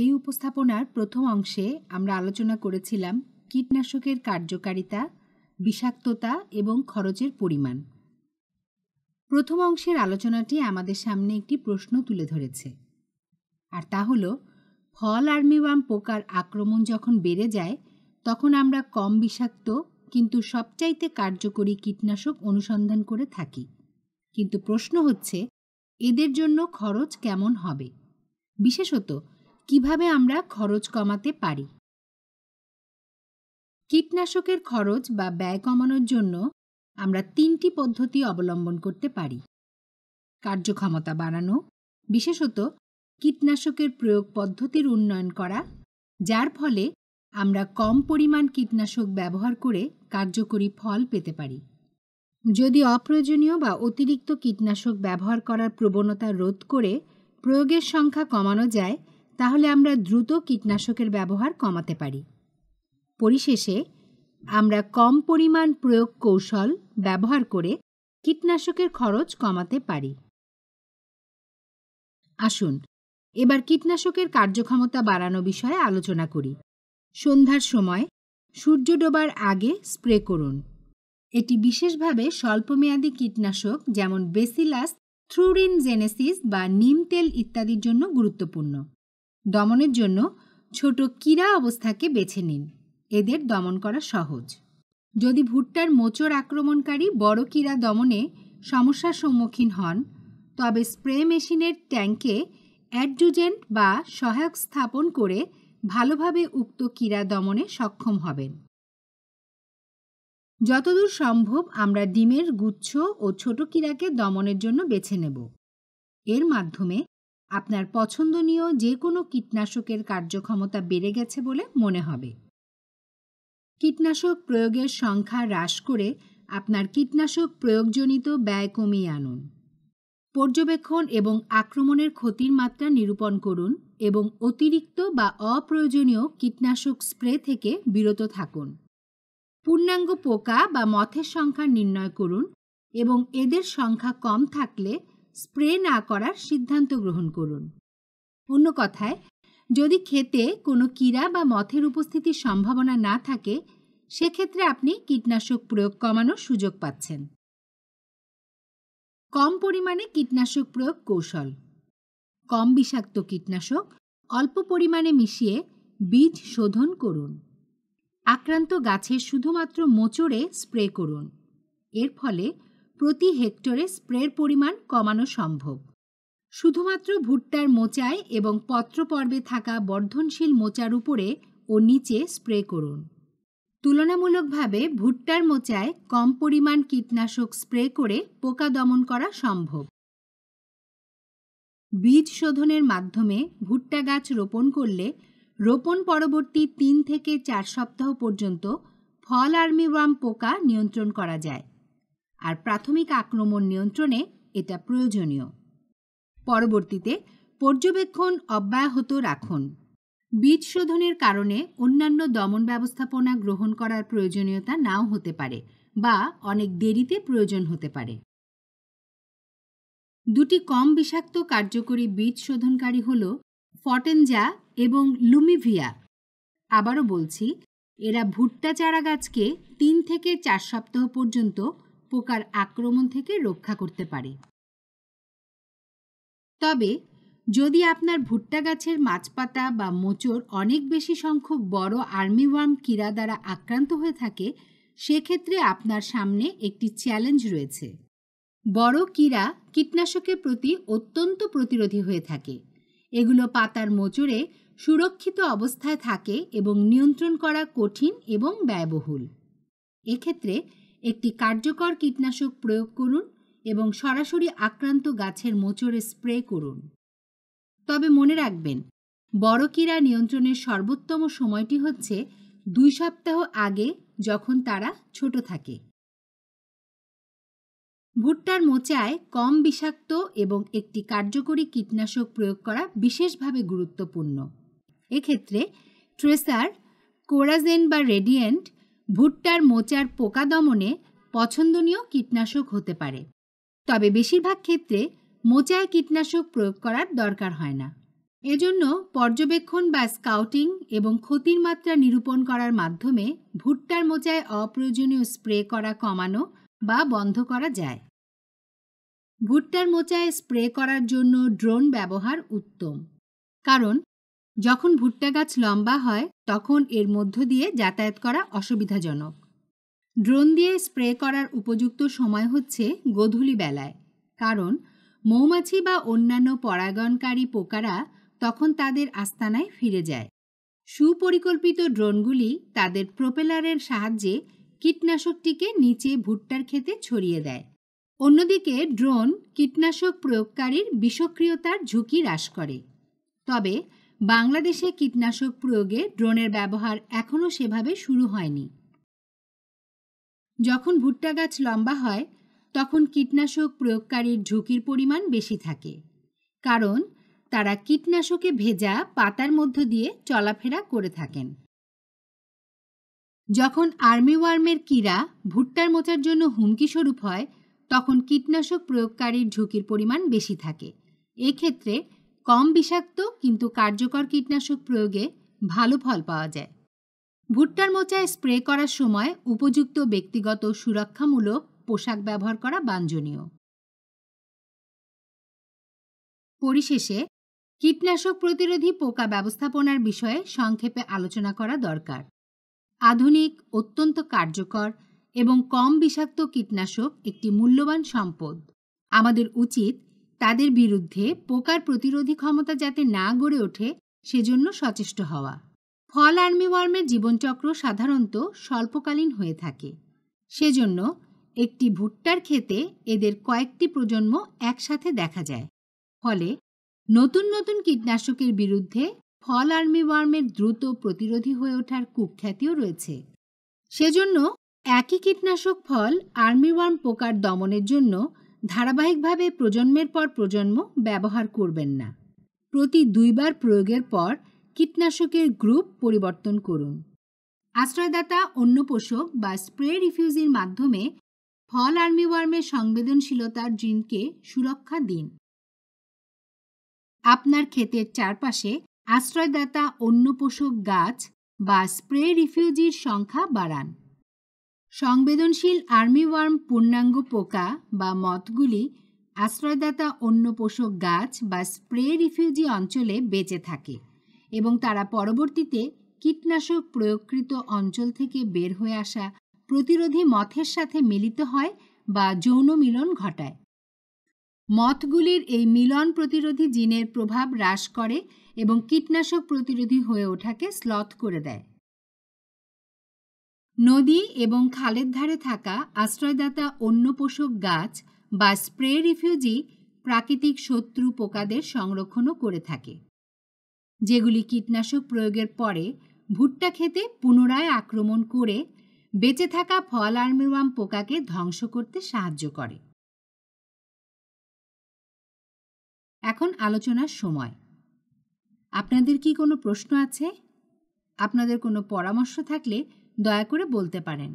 এই উপস্থাপনার প্রথম অংশে আমরা আলোচনা করেছিলাম কীটনাশকের কার্যকারিতা বিষাক্ততা এবং খরচের পরিমাণ প্রথম অংশের আলোচনাটি আমাদের সামনে একটি প্রশ্ন তুলে ধরেছে আর তা হল ফল আর্মিওয়াম পোকার আক্রমণ যখন বেড়ে যায় তখন আমরা কম বিষাক্ত কিন্তু সবচাইতে কার্যকরী কীটনাশক অনুসন্ধান করে থাকি কিন্তু প্রশ্ন হচ্ছে এদের জন্য খরচ কেমন হবে বিশেষত কিভাবে আমরা খরচ কমাতে পারি কীটনাশকের খরচ বা ব্যয় কমানোর জন্য আমরা তিনটি পদ্ধতি অবলম্বন করতে পারি কার্যক্ষমতা বাড়ানো বিশেষত কীটনাশকের প্রয়োগ পদ্ধতির উন্নয়ন করা যার ফলে আমরা কম পরিমাণ কীটনাশক ব্যবহার করে কার্যকরী ফল পেতে পারি যদি অপ্রয়োজনীয় বা অতিরিক্ত কীটনাশক ব্যবহার করার প্রবণতা রোধ করে প্রয়োগের সংখ্যা কমানো যায় তাহলে আমরা দ্রুত কীটনাশকের ব্যবহার কমাতে পারি পরিশেষে আমরা কম পরিমাণ প্রয়োগ কৌশল ব্যবহার করে কীটনাশকের খরচ কমাতে পারি আসুন এবার কীটনাশকের কার্যক্ষমতা বাড়ানো বিষয়ে আলোচনা করি সন্ধ্যার সময় সূর্য ডোবার আগে স্প্রে করুন এটি বিশেষভাবে স্বল্পমেয়াদী কীটনাশক যেমন বেসিলাস থ্রুরিন জেনেসিস বা নিম তেল ইত্যাদির জন্য গুরুত্বপূর্ণ দমনের জন্য ছোট কীরা অবস্থাকে বেছে নিন এদের দমন করা সহজ যদি ভুট্টার মোচর আক্রমণকারী বড় কীরা দমনে সমস্যার সম্মুখীন হন তবে স্প্রে মেশিনের ট্যাঙ্কে অ্যাডজুজেন্ট বা সহায়ক স্থাপন করে ভালোভাবে উক্ত কীরা দমনে সক্ষম হবেন যতদূর সম্ভব আমরা ডিমের গুচ্ছ ও ছোট কীরাকে দমনের জন্য বেছে নেব এর মাধ্যমে আপনার পছন্দনীয় যে কোনো কীটনাশকের কার্যক্ষমতা বেড়ে গেছে বলে মনে হবে কীটনাশক প্রয়োগের সংখ্যা হ্রাস করে আপনার কীটনাশক প্রয়োগজনিত ব্যয় কমিয়ে আনুন পর্যবেক্ষণ এবং আক্রমণের ক্ষতির মাত্রা নিরূপণ করুন এবং অতিরিক্ত বা অপ্রয়োজনীয় কীটনাশক স্প্রে থেকে বিরত থাকুন পূর্ণাঙ্গ পোকা বা মথের সংখ্যা নির্ণয় করুন এবং এদের সংখ্যা কম থাকলে স্প্রে না করার সিদ্ধান্ত গ্রহণ করুন অন্য কথায় যদি খেতে কোনো কীরা বা মথের উপস্থিতির সম্ভাবনা না থাকে সেক্ষেত্রে আপনি কীটনাশক প্রয়োগ কমানোর সুযোগ পাচ্ছেন কম পরিমাণে কীটনাশক প্রয়োগ কৌশল কম বিষাক্ত কীটনাশক অল্প পরিমাণে মিশিয়ে বীজ শোধন করুন আক্রান্ত গাছে শুধুমাত্র মোচড়ে স্প্রে করুন এর ফলে প্রতি হেক্টরে স্প্রের পরিমাণ কমানো সম্ভব শুধুমাত্র ভুট্টার মোচায় এবং পত্রপর্বে থাকা বর্ধনশীল মোচার উপরে ও নিচে স্প্রে করুন তুলনামূলকভাবে ভুট্টার মোচায় কম পরিমাণ কীটনাশক স্প্রে করে পোকা দমন করা সম্ভব বীজ শোধনের মাধ্যমে ভুট্টা গাছ রোপণ করলে রোপণ পরবর্তী তিন থেকে চার সপ্তাহ পর্যন্ত ফল আর্মিওয়াম পোকা নিয়ন্ত্রণ করা যায় আর প্রাথমিক আক্রমণ নিয়ন্ত্রণে এটা প্রয়োজনীয় পরবর্তীতে পর্যবেক্ষণ অব্যাহত রাখুন বীজ শোধনের কারণে অন্যান্য দমন ব্যবস্থাপনা গ্রহণ করার প্রয়োজনীয়তা নাও হতে পারে বা অনেক দেরিতে প্রয়োজন হতে পারে দুটি কম বিষাক্ত কার্যকরী বীজ শোধনকারী হল ফটেনজা এবং লুমিভিয়া আবারও বলছি এরা ভুট্টা চারা গাছকে তিন থেকে চার সপ্তাহ পর্যন্ত পোকার আক্রমণ থেকে রক্ষা করতে পারে তবে যদি আপনার ভুট্টা গাছের মাছপাতা বা মোচড় অনেক বেশি সংখ্যক বড় ওয়ার্ম কিরা দ্বারা আক্রান্ত হয়ে থাকে সেক্ষেত্রে আপনার সামনে একটি চ্যালেঞ্জ রয়েছে বড় কিরা কীটনাশকের প্রতি অত্যন্ত প্রতিরোধী হয়ে থাকে এগুলো পাতার মোচড়ে সুরক্ষিত অবস্থায় থাকে এবং নিয়ন্ত্রণ করা কঠিন এবং ব্যয়বহুল এক্ষেত্রে একটি কার্যকর কীটনাশক প্রয়োগ করুন এবং সরাসরি আক্রান্ত গাছের মোচড়ে স্প্রে করুন তবে মনে রাখবেন বড় কীড়া নিয়ন্ত্রণের সর্বোত্তম সময়টি হচ্ছে দুই সপ্তাহ আগে যখন তারা ছোট থাকে ভুট্টার মোচায় কম বিষাক্ত এবং একটি কার্যকরী কীটনাশক প্রয়োগ করা বিশেষভাবে গুরুত্বপূর্ণ এক্ষেত্রে ট্রেসার কোরাজেন বা রেডিয়েন্ট ভুট্টার মোচার পোকা দমনে পছন্দনীয় কীটনাশক হতে পারে তবে বেশিরভাগ ক্ষেত্রে মোচায় কীটনাশক প্রয়োগ করার দরকার হয় না এজন্য পর্যবেক্ষণ বা স্কাউটিং এবং ক্ষতির মাত্রা নিরূপণ করার মাধ্যমে ভুট্টার মোচায় অপ্রয়োজনীয় স্প্রে করা কমানো বা বন্ধ করা যায় ভুট্টার মোচায় স্প্রে করার জন্য ড্রোন ব্যবহার উত্তম কারণ যখন ভুট্টা গাছ লম্বা হয় তখন এর মধ্য দিয়ে যাতায়াত করা অসুবিধাজনক ড্রোন দিয়ে স্প্রে করার উপযুক্ত সময় হচ্ছে গোধূলি বেলায় কারণ মৌমাছি বা অন্যান্য পরাগণকারী পোকারা তখন তাদের আস্তানায় ফিরে যায় সুপরিকল্পিত ড্রোনগুলি তাদের প্রোপেলারের সাহায্যে কীটনাশকটিকে নিচে ভুট্টার ক্ষেতে ছড়িয়ে দেয় অন্যদিকে ড্রোন কীটনাশক প্রয়োগকারীর বিষক্রিয়তার ঝুঁকি হ্রাস করে তবে বাংলাদেশে কীটনাশক প্রয়োগে ড্রোনের ব্যবহার এখনও সেভাবে শুরু হয়নি যখন ভুট্টা গাছ লম্বা হয় তখন কীটনাশক প্রয়োগকারীর ঝুঁকির পরিমাণ বেশি থাকে কারণ তারা কীটনাশকে ভেজা পাতার মধ্য দিয়ে চলাফেরা করে থাকেন যখন আর্মিওয়ার্মের কীরা ভুট্টার মোচার জন্য হুমকি স্বরূপ হয় তখন কীটনাশক প্রয়োগকারীর ঝুঁকির পরিমাণ বেশি থাকে এক্ষেত্রে কম বিষাক্ত কিন্তু কার্যকর কীটনাশক প্রয়োগে ভালো ফল পাওয়া যায় ভুট্টার মোচায় স্প্রে করার সময় উপযুক্ত ব্যক্তিগত সুরক্ষামূলক পোশাক ব্যবহার করা বাঞ্ছনীয় পরিশেষে কীটনাশক প্রতিরোধী পোকা ব্যবস্থাপনার বিষয়ে সংক্ষেপে আলোচনা করা দরকার আধুনিক অত্যন্ত কার্যকর এবং কম বিষাক্ত কীটনাশক একটি মূল্যবান সম্পদ আমাদের উচিত তাদের বিরুদ্ধে পোকার প্রতিরোধী ক্ষমতা যাতে না গড়ে ওঠে সেজন্য সচেষ্ট হওয়া ফল আর্মিওয়ার্মের জীবনচক্র সাধারণত স্বল্পকালীন হয়ে থাকে সেজন্য একটি ভুট্টার ক্ষেতে এদের কয়েকটি প্রজন্ম একসাথে দেখা যায় ফলে নতুন নতুন কীটনাশকের বিরুদ্ধে ফল আর্মিওয়ার্মের দ্রুত প্রতিরোধী হয়ে ওঠার কুখ্যাতিও রয়েছে সেজন্য একই কীটনাশক ফল আর্মিওয়ার্ম পোকার দমনের জন্য ধারাবাহিকভাবে প্রজন্মের পর প্রজন্ম ব্যবহার করবেন না প্রতি দুইবার প্রয়োগের পর কীটনাশকের গ্রুপ পরিবর্তন করুন আশ্রয়দাতা অন্য পোষক বা স্প্রে রিফিউজির মাধ্যমে ফল আর্মিওয়ার্মের সংবেদনশীলতার জিনকে সুরক্ষা দিন আপনার ক্ষেতের চারপাশে আশ্রয়দাতা অন্য পোষক গাছ বা স্প্রে রিফিউজির সংখ্যা বাড়ান সংবেদনশীল আর্মি ওয়ার্ম পূর্ণাঙ্গ পোকা বা মতগুলি আশ্রয়দাতা অন্য পোষক গাছ বা স্প্রে রিফিউজি অঞ্চলে বেঁচে থাকে এবং তারা পরবর্তীতে কীটনাশক প্রয়োগকৃত অঞ্চল থেকে বের হয়ে আসা প্রতিরোধী মথের সাথে মিলিত হয় বা যৌন মিলন ঘটায় মথগুলির এই মিলন প্রতিরোধী জিনের প্রভাব হ্রাস করে এবং কীটনাশক প্রতিরোধী হয়ে ওঠাকে স্লথ করে দেয় নদী এবং খালের ধারে থাকা আশ্রয়দাতা অন্য পোষক গাছ বা স্প্রে রিফিউজি প্রাকৃতিক শত্রু পোকাদের সংরক্ষণও করে থাকে যেগুলি কীটনাশক প্রয়োগের পরে ভুট্টা খেতে পুনরায় আক্রমণ করে বেঁচে থাকা ফল আর্মিওয়াম পোকাকে ধ্বংস করতে সাহায্য করে এখন আলোচনার সময় আপনাদের কি কোনো প্রশ্ন আছে আপনাদের কোনো পরামর্শ থাকলে দয়া করে বলতে পারেন